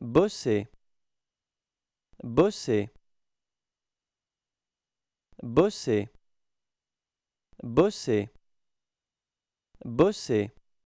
bosser bosser bosser bosser bosser